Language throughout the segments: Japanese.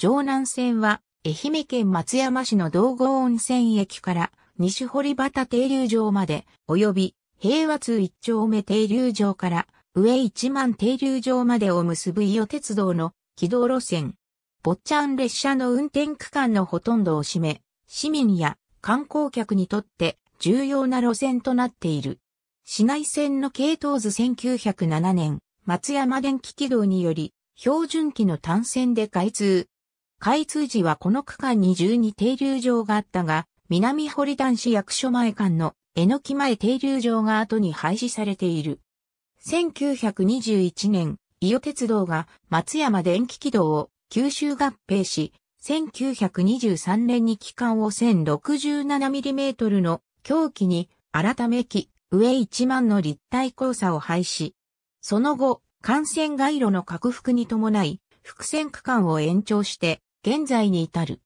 城南線は、愛媛県松山市の道後温泉駅から西堀端停留場まで、及び平和通一丁目停留場から上一万停留場までを結ぶ伊予鉄道の軌道路線。坊ちゃん列車の運転区間のほとんどを占め、市民や観光客にとって重要な路線となっている。市内線の系統図1907年、松山電気軌道により、標準機の単線で開通。開通時はこの区間に12停留場があったが、南堀団市役所前間の江ノ木前停留場が後に廃止されている。1921年、伊予鉄道が松山電気軌道を九州合併し、1923年に機関を 1067mm の狂気に改め機上1万の立体交差を廃止。その後、幹線街路の拡幅に伴い、伏線区間を延長して現在に至る。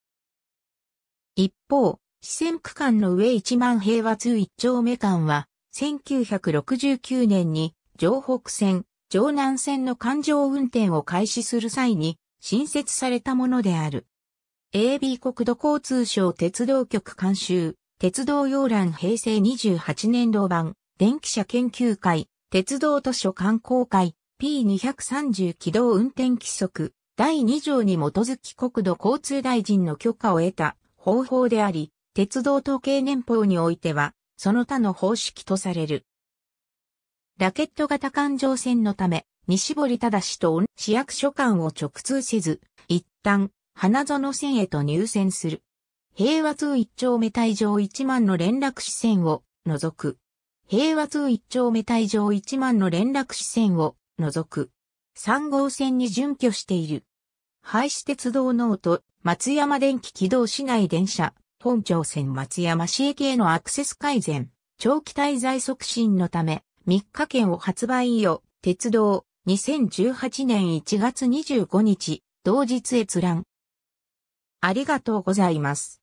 一方、四川区間の上1万平和通1丁目間は、1969年に、城北線、城南線の環状運転を開始する際に、新設されたものである。AB 国土交通省鉄道局監修、鉄道要覧平成28年度版、電気車研究会、鉄道図書観光会、P230 軌道運転規則、第2条に基づき国土交通大臣の許可を得た方法であり、鉄道統計年報においては、その他の方式とされる。ラケット型環状線のため、西堀忠と市役所間を直通せず、一旦、花園線へと入線する。平和通一丁目帯上一万の連絡支線を除く。平和通一丁目帯上一万の連絡支線を除く。3号線に準拠している。廃止鉄道ノート、松山電気軌道市内電車、本町線松山市駅へのアクセス改善、長期滞在促進のため、3日券を発売よ、鉄道、2018年1月25日、同日閲覧。ありがとうございます。